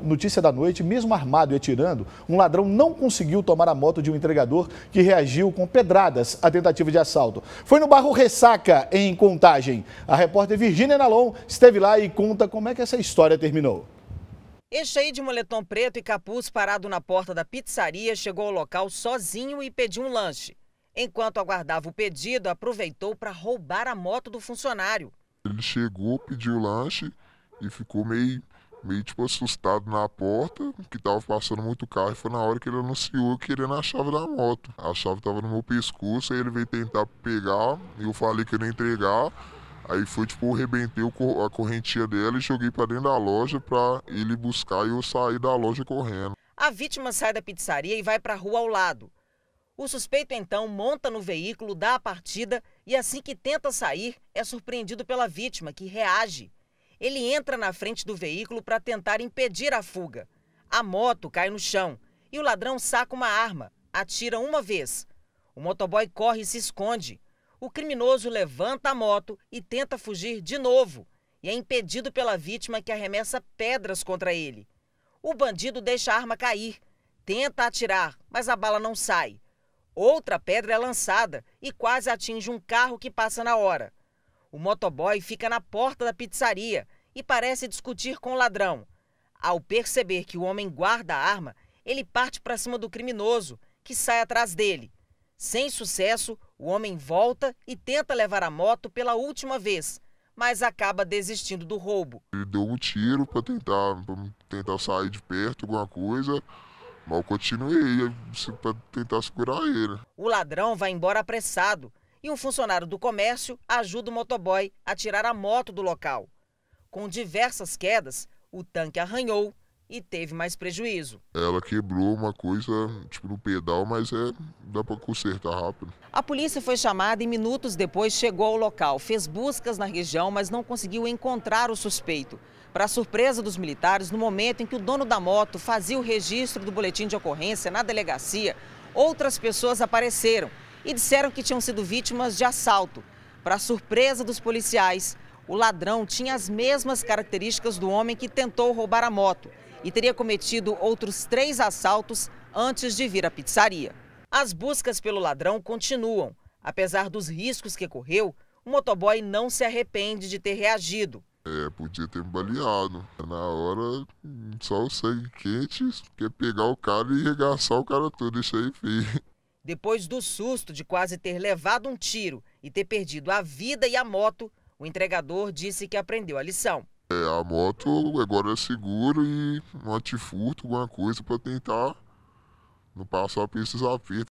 Notícia da noite: mesmo armado e atirando, um ladrão não conseguiu tomar a moto de um entregador que reagiu com pedradas à tentativa de assalto. Foi no bairro Ressaca, em Contagem. A repórter Virginia Nalon esteve lá e conta como é que essa história terminou. Este aí de moletom preto e capuz parado na porta da pizzaria chegou ao local sozinho e pediu um lanche. Enquanto aguardava o pedido, aproveitou para roubar a moto do funcionário. Ele chegou, pediu lanche e ficou meio meio tipo assustado na porta, que tava passando muito carro, e foi na hora que ele anunciou querendo a chave da moto. A chave tava no meu pescoço, aí ele veio tentar pegar, e eu falei que eu ia entregar. Aí foi tipo, eu arrebentei a correntinha dela e joguei para dentro da loja para ele buscar e eu sair da loja correndo. A vítima sai da pizzaria e vai para a rua ao lado. O suspeito então monta no veículo, dá a partida e assim que tenta sair, é surpreendido pela vítima, que reage ele entra na frente do veículo para tentar impedir a fuga. A moto cai no chão e o ladrão saca uma arma, atira uma vez. O motoboy corre e se esconde. O criminoso levanta a moto e tenta fugir de novo e é impedido pela vítima que arremessa pedras contra ele. O bandido deixa a arma cair, tenta atirar, mas a bala não sai. Outra pedra é lançada e quase atinge um carro que passa na hora. O motoboy fica na porta da pizzaria e parece discutir com o ladrão. Ao perceber que o homem guarda a arma, ele parte para cima do criminoso, que sai atrás dele. Sem sucesso, o homem volta e tenta levar a moto pela última vez, mas acaba desistindo do roubo. Ele deu um tiro para tentar, tentar sair de perto, alguma coisa, mas eu continuei é, para tentar segurar ele. O ladrão vai embora apressado e um funcionário do comércio ajuda o motoboy a tirar a moto do local. Com diversas quedas, o tanque arranhou e teve mais prejuízo. Ela quebrou uma coisa, tipo, no pedal, mas é dá para consertar rápido. A polícia foi chamada e minutos depois chegou ao local. Fez buscas na região, mas não conseguiu encontrar o suspeito. Para surpresa dos militares, no momento em que o dono da moto fazia o registro do boletim de ocorrência na delegacia, outras pessoas apareceram e disseram que tinham sido vítimas de assalto. Para surpresa dos policiais, o ladrão tinha as mesmas características do homem que tentou roubar a moto e teria cometido outros três assaltos antes de vir à pizzaria. As buscas pelo ladrão continuam. Apesar dos riscos que correu, o motoboy não se arrepende de ter reagido. É, podia ter me baleado. Na hora, só o sangue quente, quer é pegar o cara e regaçar o cara todo, isso aí, filho. Depois do susto de quase ter levado um tiro e ter perdido a vida e a moto, o entregador disse que aprendeu a lição. É, a moto agora é segura e um antifurto, alguma coisa para tentar não passar por esses apertos.